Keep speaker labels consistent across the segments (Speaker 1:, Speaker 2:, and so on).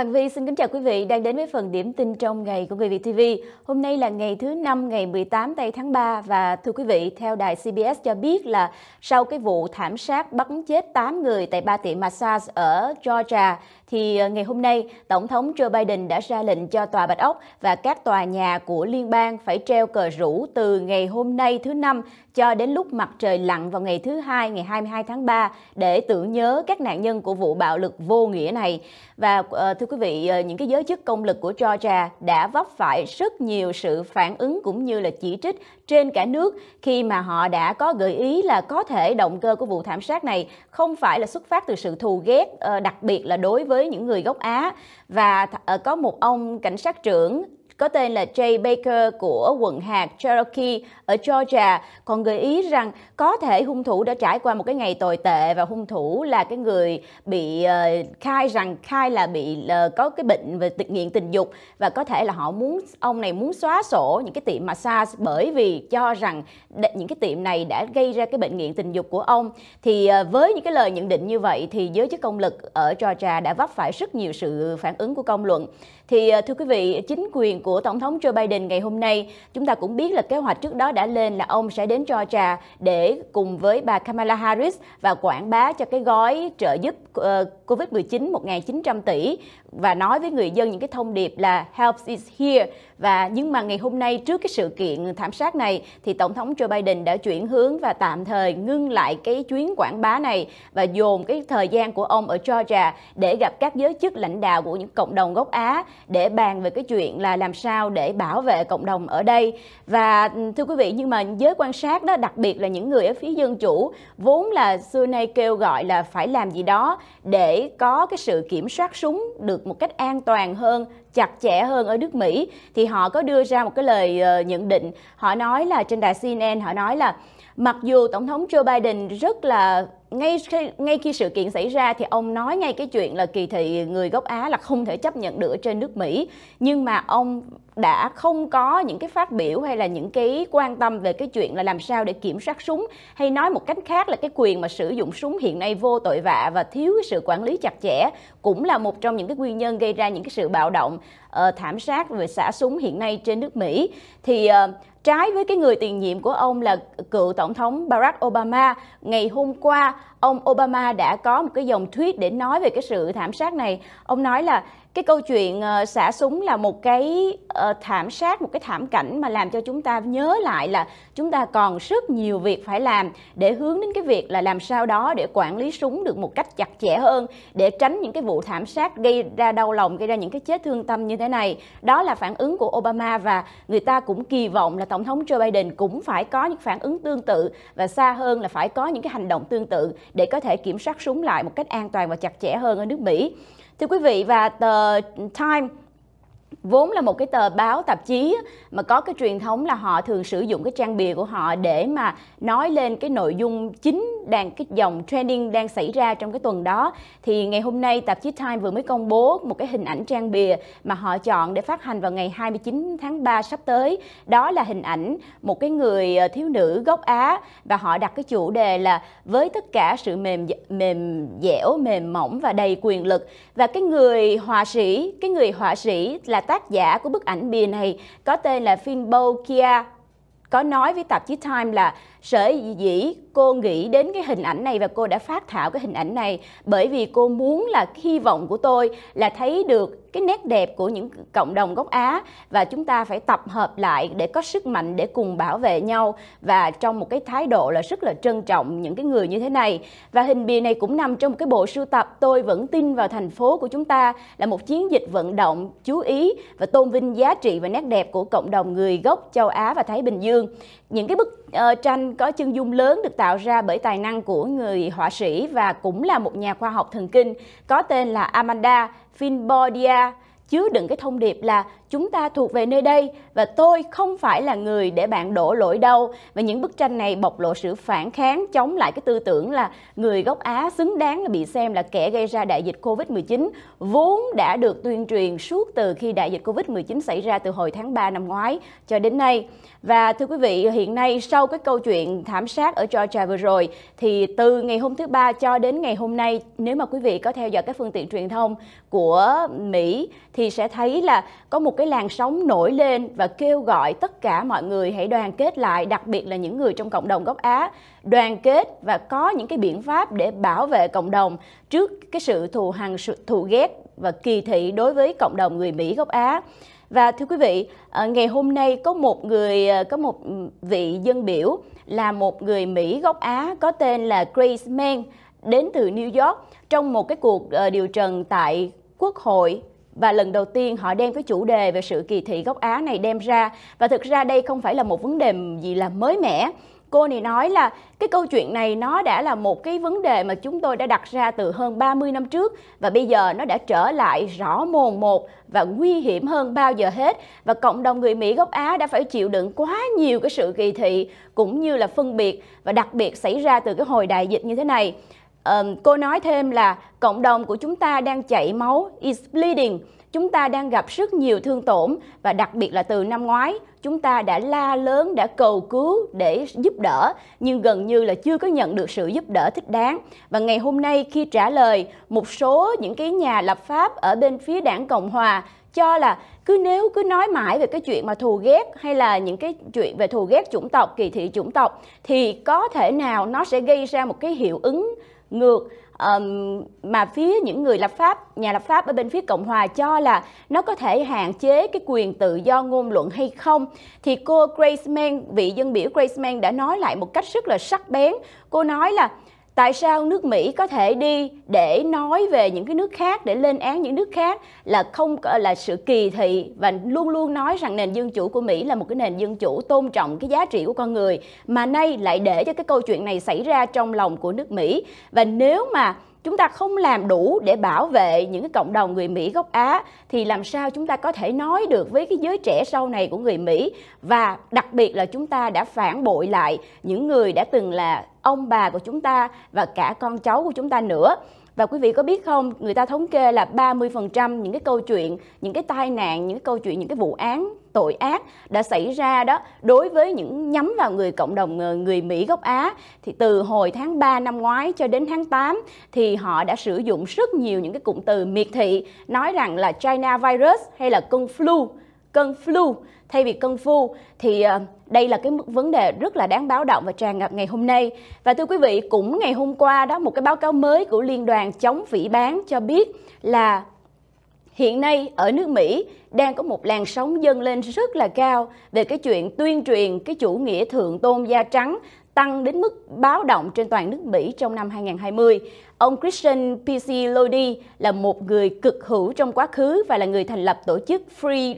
Speaker 1: Hoàng Vi xin kính chào quý vị đang đến với phần điểm tin trong ngày của Người Việt TV. Hôm nay là ngày thứ năm ngày 18 tây tháng 3 và thưa quý vị, theo đài CBS cho biết là sau cái vụ thảm sát bắn chết 8 người tại ba tiệm massage ở Georgia thì ờ, ngày hôm nay, Tổng thống Joe Biden đã ra lệnh cho Tòa Bạch Ốc và các tòa nhà của liên bang phải treo cờ rủ từ ngày hôm nay thứ Năm cho đến lúc mặt trời lặn vào ngày thứ Hai, ngày 22 tháng 3 để tưởng nhớ các nạn nhân của vụ bạo lực vô nghĩa này. Và ờ, thưa quý vị, ờ, những cái giới chức công lực của Georgia đã vấp phải rất nhiều sự phản ứng cũng như là chỉ trích trên cả nước khi mà họ đã có gợi ý là có thể động cơ của vụ thảm sát này không phải là xuất phát từ sự thù ghét, đặc biệt là đối với với những người gốc Á và ờ, có một ông cảnh sát trưởng có tên là Jay Baker của quận hạt Cherokee ở Georgia, còn gợi ý rằng có thể hung thủ đã trải qua một cái ngày tồi tệ và hung thủ là cái người bị uh, khai rằng khai là bị uh, có cái bệnh về nghiện tình dục và có thể là họ muốn ông này muốn xóa sổ những cái tiệm massage bởi vì cho rằng những cái tiệm này đã gây ra cái bệnh nghiện tình dục của ông thì uh, với những cái lời nhận định như vậy thì giới chức công lực ở Georgia đã vấp phải rất nhiều sự phản ứng của công luận thì ờ, thưa quý vị, chính quyền của Tổng thống Joe Biden ngày hôm nay, chúng ta cũng biết là kế hoạch trước đó đã lên là ông sẽ đến Georgia để cùng với bà Kamala Harris và quảng bá cho cái gói trợ giúp ờ, COVID-19 1.900 tỷ và nói với người dân những cái thông điệp là Help is here và nhưng mà ngày hôm nay trước cái sự kiện thảm sát này thì tổng thống Joe Biden đã chuyển hướng và tạm thời ngưng lại cái chuyến quảng bá này và dồn cái thời gian của ông ở Georgia để gặp các giới chức lãnh đạo của những cộng đồng gốc Á để bàn về cái chuyện là làm sao để bảo vệ cộng đồng ở đây và thưa quý vị nhưng mà giới quan sát đó đặc biệt là những người ở phía dân chủ vốn là xưa nay kêu gọi là phải làm gì đó để có cái sự kiểm soát súng được một cách an toàn hơn chặt chẽ hơn ở nước Mỹ thì họ có đưa ra một cái lời ờ, nhận định họ nói là trên đài CNN họ nói là mặc dù tổng thống Joe Biden rất là ngay khi, ngay khi sự kiện xảy ra thì ông nói ngay cái chuyện là kỳ thị người gốc Á là không thể chấp nhận được trên nước Mỹ nhưng mà ông đã không có những cái phát biểu hay là những cái quan tâm về cái chuyện là làm sao để kiểm soát súng hay nói một cách khác là cái quyền mà sử dụng súng hiện nay vô tội vạ và thiếu cái sự quản lý chặt chẽ cũng là một trong những cái nguyên nhân gây ra những cái sự bạo động uh, thảm sát về xả súng hiện nay trên nước Mỹ thì uh, trái với cái người tiền nhiệm của ông là cựu tổng thống Barack Obama ngày hôm qua ông Obama đã có một cái dòng tweet để nói về cái sự thảm sát này. Ông nói là cái câu chuyện ờ, xả súng là một cái ờ, thảm sát một cái thảm cảnh mà làm cho chúng ta nhớ lại là chúng ta còn rất nhiều việc phải làm để hướng đến cái việc là làm sao đó để quản lý súng được một cách chặt chẽ hơn để tránh những cái vụ thảm sát gây ra đau lòng gây ra những cái chết thương tâm như thế này đó là phản ứng của Obama và người ta cũng kỳ vọng là tổng thống Joe Biden cũng phải có những phản ứng tương tự và xa hơn là phải có những cái hành động tương tự để có thể kiểm soát súng lại một cách an toàn và chặt chẽ hơn ở nước Mỹ Thưa quý vị và tờ Time vốn là một cái tờ báo tạp chí mà có cái truyền thống là họ thường sử dụng cái trang bìa của họ để mà nói lên cái nội dung chính đang cái dòng trending đang xảy ra trong cái tuần đó thì ngày hôm nay tạp chí Time vừa mới công bố một cái hình ảnh trang bìa mà họ chọn để phát hành vào ngày 29 tháng 3 sắp tới đó là hình ảnh một cái người ờ, thiếu nữ gốc Á và họ đặt cái chủ đề là với tất cả sự mềm mềm dẻo mềm mỏng và đầy quyền lực và cái người họa sĩ cái người họa sĩ là tác giả của bức ảnh bìa này có tên là Finbo Kia có nói với tạp chí Time là sở dĩ cô nghĩ đến cái hình ảnh này và cô đã phát thảo cái hình ảnh này bởi vì cô muốn là hy vọng của tôi là thấy được cái nét đẹp của những cộng đồng gốc Á và chúng ta phải tập hợp lại để có sức mạnh để cùng bảo vệ nhau và trong một cái thái độ là rất là trân trọng những cái người như thế này và hình bìa này cũng nằm trong một cái bộ sưu tập tôi vẫn tin vào thành phố của chúng ta là một chiến dịch vận động chú ý và tôn vinh giá trị và nét đẹp của cộng đồng người gốc châu Á và Thái Bình Dương những cái bức uh, tranh có chân dung lớn được tạo ra bởi tài năng của người họa sĩ và cũng là một nhà khoa học thần kinh có tên là Amanda Finbordia chứa đựng cái thông điệp là chúng ta thuộc về nơi đây và tôi không phải là người để bạn đổ lỗi đâu. Và những bức tranh này bộc lộ sự phản kháng chống lại cái tư tưởng là người gốc Á xứng đáng là bị xem là kẻ gây ra đại dịch Covid-19 vốn đã được tuyên truyền suốt từ khi đại dịch Covid-19 xảy ra từ hồi tháng 3 năm ngoái cho đến nay. Và thưa quý vị, hiện nay sau cái câu chuyện thảm sát ở Georgia vừa rồi thì từ ngày hôm thứ ba cho đến ngày hôm nay nếu mà quý vị có theo dõi các phương tiện truyền thông của Mỹ thì sẽ thấy là có một cái làn sóng nổi lên và kêu gọi tất cả mọi người hãy đoàn kết lại, đặc biệt là những người trong cộng đồng gốc Á, đoàn kết và có những cái biện pháp để bảo vệ cộng đồng trước cái sự thù hằn, sự thù ghét và kỳ thị đối với cộng đồng người Mỹ gốc Á. Và thưa quý vị, ờ, ngày hôm nay có một người ờ, có một vị dân biểu là một người Mỹ gốc Á có tên là Grace Mann đến từ New York trong một cái cuộc ờ, điều trần tại Quốc hội và lần đầu tiên họ đem cái chủ đề về sự kỳ thị gốc Á này đem ra và thực ra đây không phải là một vấn đề gì là mới mẻ cô này nói là cái câu chuyện này nó đã là một cái vấn đề mà chúng tôi đã đặt ra từ hơn 30 năm trước và bây giờ nó đã trở lại rõ mồn một và nguy hiểm hơn bao giờ hết và cộng đồng người Mỹ gốc Á đã phải chịu đựng quá nhiều cái sự kỳ thị cũng như là phân biệt và đặc biệt xảy ra từ cái hồi đại dịch như thế này cô nói thêm là cộng đồng của chúng ta đang chảy máu is bleeding chúng ta đang gặp rất nhiều thương tổn và đặc biệt là từ năm ngoái chúng ta đã la lớn đã cầu cứu để giúp đỡ nhưng gần như là chưa có nhận được sự giúp đỡ thích đáng và ngày hôm nay khi trả lời một số những cái nhà lập pháp ở bên phía đảng cộng hòa cho là cứ nếu cứ nói mãi về cái chuyện mà thù ghét hay là những cái chuyện về thù ghét chủng tộc kỳ thị chủng tộc thì có thể nào nó sẽ gây ra một cái hiệu ứng ngược mà phía những người lập pháp nhà lập pháp ở bên phía cộng hòa cho là nó có thể hạn chế cái quyền tự do ngôn luận hay không thì cô Grace Mann vị dân biểu Grace Mann đã nói lại một cách rất là sắc bén cô nói là tại sao nước Mỹ có thể đi để nói về những cái nước khác để lên án những nước khác là không là sự kỳ thị và luôn luôn nói rằng nền dân chủ của Mỹ là một cái nền dân chủ tôn trọng cái giá trị của con người mà nay lại để cho cái câu chuyện này xảy ra trong lòng của nước Mỹ và nếu mà chúng ta không làm đủ để bảo vệ những cái cộng đồng người Mỹ gốc Á thì làm sao chúng ta có thể nói được với cái giới trẻ sau này của người Mỹ và đặc biệt là chúng ta đã phản bội lại những người đã từng là ông bà của chúng ta và cả con cháu của chúng ta nữa. Và quý vị có biết không, người ta thống kê là 30% những cái câu chuyện, những cái tai nạn, những cái câu chuyện, những cái vụ án tội ác đã xảy ra đó đối với những nhắm vào người cộng đồng ờ, người Mỹ gốc Á thì từ hồi tháng 3 năm ngoái cho đến tháng 8 thì họ đã sử dụng rất nhiều những cái cụm từ miệt thị nói rằng là China virus hay là cơn flu cơn flu thay vì cơn phu thì ờ, đây là cái vấn đề rất là đáng báo động và tràn ngập ngày hôm nay. Và thưa quý vị, cũng ngày hôm qua đó một cái báo cáo mới của Liên đoàn chống phỉ bán cho biết là hiện nay ở nước Mỹ đang có một làn sóng dâng lên rất là cao về cái chuyện tuyên truyền cái chủ nghĩa thượng tôn da trắng tăng đến mức báo động trên toàn nước Mỹ trong năm 2020. Ông Christian P.C. Lodi là một người cực hữu trong quá khứ và là người thành lập tổ chức Free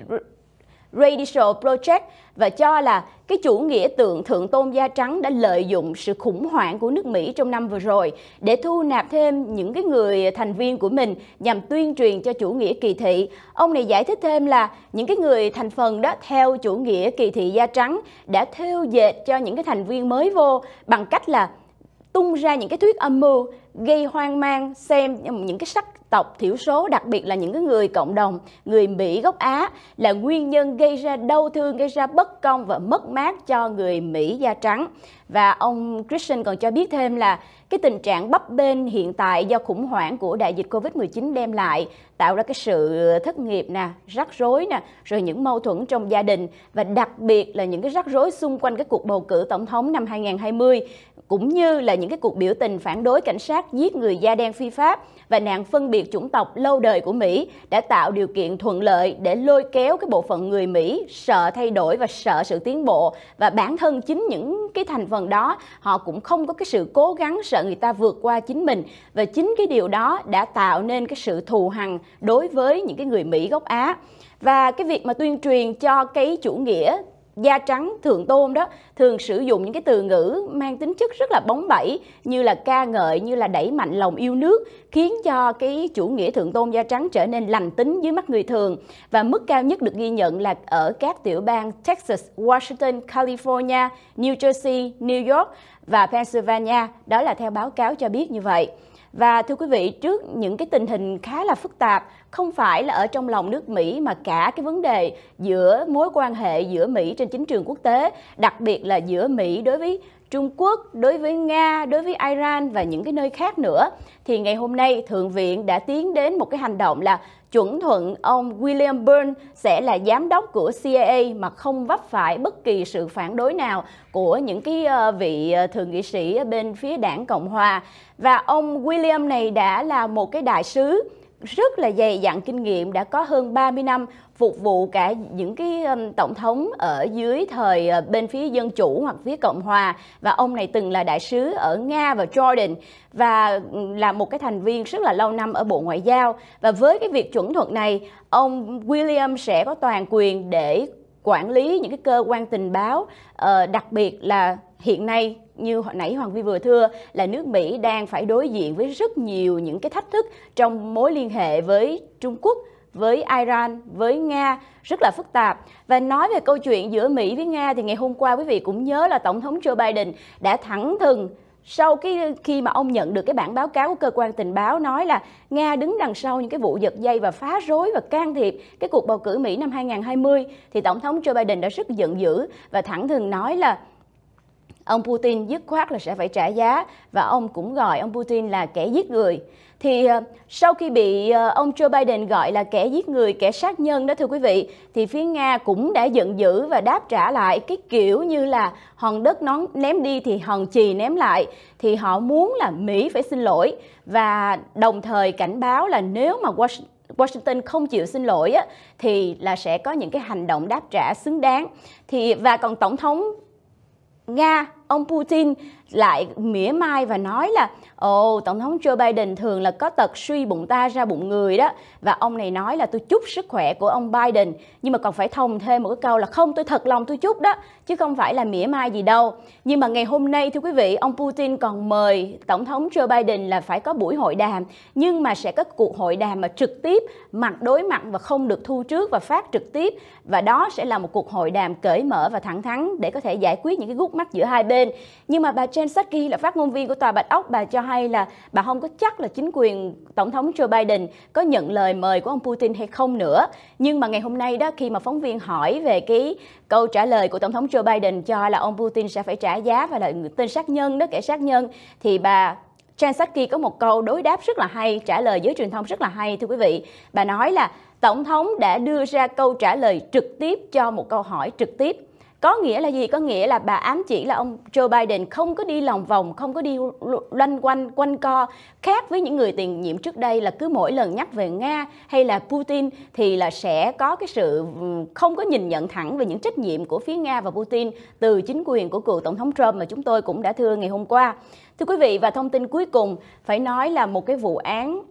Speaker 1: Radical Project và cho là cái chủ nghĩa tượng thượng tôn da trắng đã lợi dụng sự khủng hoảng của nước Mỹ trong năm vừa rồi để thu nạp thêm những cái người thành viên của mình nhằm tuyên truyền cho chủ nghĩa kỳ thị. Ông này giải thích thêm là những cái người thành phần đó theo chủ nghĩa kỳ thị da trắng đã thêu dệt cho những cái thành viên mới vô bằng cách là tung ra những cái thuyết âm mưu gây hoang mang xem những cái sắc tộc thiểu số, đặc biệt là những người cộng đồng, người Mỹ gốc Á là nguyên nhân gây ra đau thương, gây ra bất công và mất mát cho người Mỹ da trắng. Và ông Christian còn cho biết thêm là cái tình trạng bấp bênh hiện tại do khủng hoảng của đại dịch Covid-19 đem lại tạo ra cái sự thất nghiệp nè, rắc rối nè, rồi những mâu thuẫn trong gia đình và đặc biệt là những cái rắc rối xung quanh cái cuộc bầu cử tổng thống năm 2020 cũng như là những cái cuộc biểu tình phản đối cảnh sát giết người da đen phi pháp và nạn phân biệt chủng tộc lâu đời của Mỹ đã tạo điều kiện thuận lợi để lôi kéo cái bộ phận người Mỹ sợ thay đổi và sợ sự tiến bộ và bản thân chính những cái thành phần đó họ cũng không có cái sự cố gắng sợ người ta vượt qua chính mình và chính cái điều đó đã tạo nên cái sự thù hằn đối với những cái người Mỹ gốc Á và cái việc mà tuyên truyền cho cái chủ nghĩa da trắng thượng tôn đó thường sử dụng những cái từ ngữ mang tính chất rất là bóng bẩy như là ca ngợi như là đẩy mạnh lòng yêu nước khiến cho cái chủ nghĩa thượng tôn da trắng trở nên lành tính dưới mắt người thường và mức cao nhất được ghi nhận là ở các tiểu bang Texas, Washington, California, New Jersey, New York và Pennsylvania đó là theo báo cáo cho biết như vậy. Và thưa quý vị, trước những cái tình hình khá là phức tạp, không phải là ở trong lòng nước Mỹ mà cả cái vấn đề giữa mối quan hệ giữa Mỹ trên chính trường quốc tế, đặc biệt là giữa Mỹ đối với Trung Quốc, đối với Nga, đối với Iran và những cái nơi khác nữa thì ngày hôm nay Thượng viện đã tiến đến một cái hành động là chuẩn thuận ông William Burns sẽ là giám đốc của CIA mà không vấp phải bất kỳ sự phản đối nào của những cái ờ, vị ờ, thượng nghị sĩ bên phía đảng Cộng Hòa. Và ông William này đã là một cái đại sứ rất là dày dặn kinh nghiệm đã có hơn 30 năm phục vụ cả những cái tổng thống ở dưới thời ờ, bên phía dân chủ hoặc phía cộng hòa và ông này từng là đại sứ ở Nga và Jordan và là một cái thành viên rất là lâu năm ở Bộ Ngoại giao và với cái việc chuẩn thuận này ông William sẽ có toàn quyền để quản lý những cái cơ quan tình báo ờ, đặc biệt là hiện nay như hồi nãy Hoàng vi vừa thưa là nước Mỹ đang phải đối diện với rất nhiều những cái thách thức trong mối liên hệ với Trung Quốc với Iran, với Nga rất là phức tạp. Và nói về câu chuyện giữa Mỹ với Nga thì ngày hôm qua quý vị cũng nhớ là Tổng thống Joe Biden đã thẳng thừng sau khi khi mà ông nhận được cái bản báo cáo của cơ quan tình báo nói là Nga đứng đằng sau những cái vụ giật dây và phá rối và can thiệp cái cuộc bầu cử Mỹ năm 2020 thì tổng thống Joe Biden đã rất giận dữ và thẳng thừng nói là ông Putin dứt khoát là sẽ phải trả giá và ông cũng gọi ông Putin là kẻ giết người. Thì ờ, sau khi bị ờ, ông Joe Biden gọi là kẻ giết người, kẻ sát nhân đó thưa quý vị, thì phía Nga cũng đã giận dữ và đáp trả lại cái kiểu như là hòn đất nón ném đi thì hòn chì ném lại. Thì họ muốn là Mỹ phải xin lỗi và đồng thời cảnh báo là nếu mà Washington Washington không chịu xin lỗi á, thì là sẽ có những cái hành động đáp trả xứng đáng. Thì và còn tổng thống Nga ông Putin lại mỉa mai và nói là ồ tổng thống Joe Biden thường là có tật suy bụng ta ra bụng người đó và ông này nói là tôi chúc sức khỏe của ông Biden nhưng mà còn phải thông thêm một cái câu là không tôi thật lòng tôi chúc đó chứ không phải là mỉa mai gì đâu nhưng mà ngày hôm nay thưa quý vị ông Putin còn mời tổng thống Joe Biden là phải có buổi hội đàm nhưng mà sẽ có cuộc hội đàm mà trực tiếp mặt đối mặt và không được thu trước và phát trực tiếp và đó sẽ là một cuộc hội đàm cởi mở và thẳng thắn để có thể giải quyết những cái gút mắt giữa hai bên lên. Nhưng mà bà Jen Psaki là phát ngôn viên của Tòa Bạch Ốc, bà cho hay là bà không có chắc là chính quyền Tổng thống Joe Biden có nhận lời mời của ông Putin hay không nữa. Nhưng mà ngày hôm nay đó khi mà phóng viên hỏi về cái câu trả lời của Tổng thống Joe Biden cho là ông Putin sẽ phải trả giá và là tên sát nhân đó, kẻ sát nhân, thì bà Jen Psaki có một câu đối đáp rất là hay, trả lời giới truyền thông rất là hay thưa quý vị. Bà nói là Tổng thống đã đưa ra câu trả lời trực tiếp cho một câu hỏi trực tiếp có nghĩa là gì? Có nghĩa là bà ám chỉ là ông Joe Biden không có đi lòng vòng, không có đi loanh quanh, quanh co. Khác với những người tiền nhiệm trước đây là cứ mỗi lần nhắc về Nga hay là Putin thì là sẽ có cái sự không có nhìn nhận thẳng về những trách nhiệm của phía Nga và Putin từ chính quyền của cựu Tổng thống Trump mà chúng tôi cũng đã thưa ngày hôm qua. Thưa quý vị và thông tin cuối cùng phải nói là một cái vụ án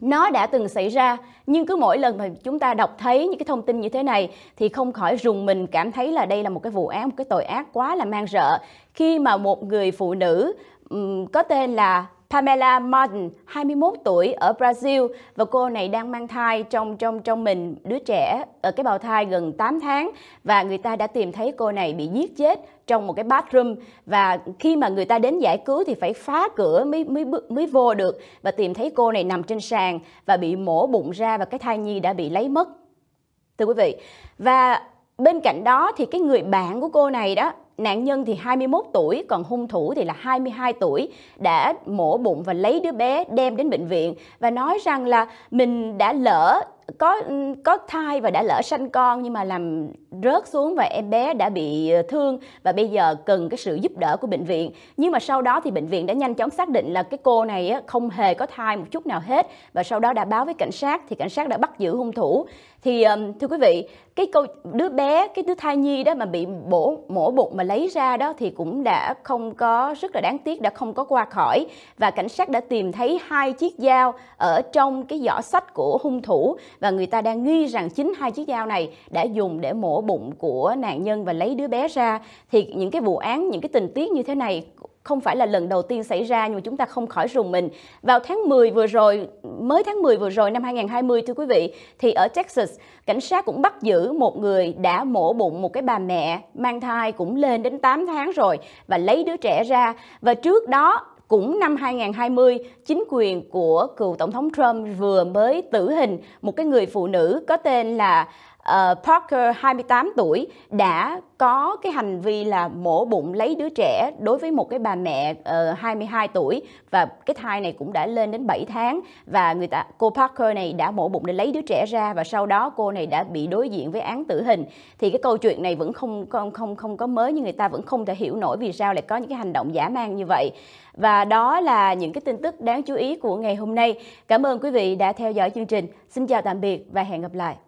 Speaker 1: nó đã từng xảy ra nhưng cứ mỗi lần mà chúng ta đọc thấy những cái thông tin như thế này thì không khỏi rùng mình cảm thấy là đây là một cái vụ án một cái tội ác quá là man rợ khi mà một người phụ nữ có tên là Pamela Martin, 21 tuổi ở Brazil và cô này đang mang thai trong trong trong mình đứa trẻ ở cái bào thai gần 8 tháng và người ta đã tìm thấy cô này bị giết chết trong một cái bathroom và khi mà người ta đến giải cứu thì phải phá cửa mới mới mới vô được và tìm thấy cô này nằm trên sàn và bị mổ bụng ra và cái thai nhi đã bị lấy mất. Thưa quý vị, và bên cạnh đó thì cái người bạn của cô này đó nạn nhân thì 21 tuổi còn hung thủ thì là 22 tuổi đã mổ bụng và lấy đứa bé đem đến bệnh viện và nói rằng là mình đã lỡ có có thai và đã lỡ sanh con nhưng mà làm rớt xuống và em bé đã bị ờ, thương và bây giờ cần cái sự giúp đỡ của bệnh viện nhưng mà sau đó thì bệnh viện đã nhanh chóng xác định là cái cô này không hề có thai một chút nào hết và sau đó đã báo với cảnh sát thì cảnh sát đã bắt giữ hung thủ thì thưa quý vị cái câu đứa bé cái đứa thai nhi đó mà bị bổ mổ bụng mà lấy ra đó thì cũng đã không có rất là đáng tiếc đã không có qua khỏi và cảnh sát đã tìm thấy hai chiếc dao ở trong cái giỏ sách của hung thủ và người ta đang nghi rằng chính hai chiếc dao này đã dùng để mổ bụng của nạn nhân và lấy đứa bé ra thì những cái vụ án những cái tình tiết như thế này không phải là lần đầu tiên xảy ra nhưng mà chúng ta không khỏi rùng mình. Vào tháng 10 vừa rồi, mới tháng 10 vừa rồi năm 2020 thưa quý vị, thì ở Texas, cảnh sát cũng bắt giữ một người đã mổ bụng một cái bà mẹ mang thai cũng lên đến 8 tháng rồi và lấy đứa trẻ ra. Và trước đó cũng năm 2020, chính quyền của cựu Tổng thống Trump vừa mới tử hình một cái người phụ nữ có tên là uh, Parker 28 tuổi đã có cái hành vi là mổ bụng lấy đứa trẻ đối với một cái bà mẹ uh, ờ, 22 tuổi và cái thai này cũng đã lên đến 7 tháng và người ta cô Parker này đã mổ bụng để lấy đứa trẻ ra và sau đó cô này đã bị đối diện với án tử hình thì cái câu chuyện này vẫn không không không không có mới nhưng người ta vẫn không thể hiểu nổi vì sao lại có những cái hành động giả mang như vậy và đó là những cái tin tức đáng chú ý của ngày hôm nay cảm ơn quý vị đã theo dõi chương trình xin chào tạm biệt và hẹn gặp lại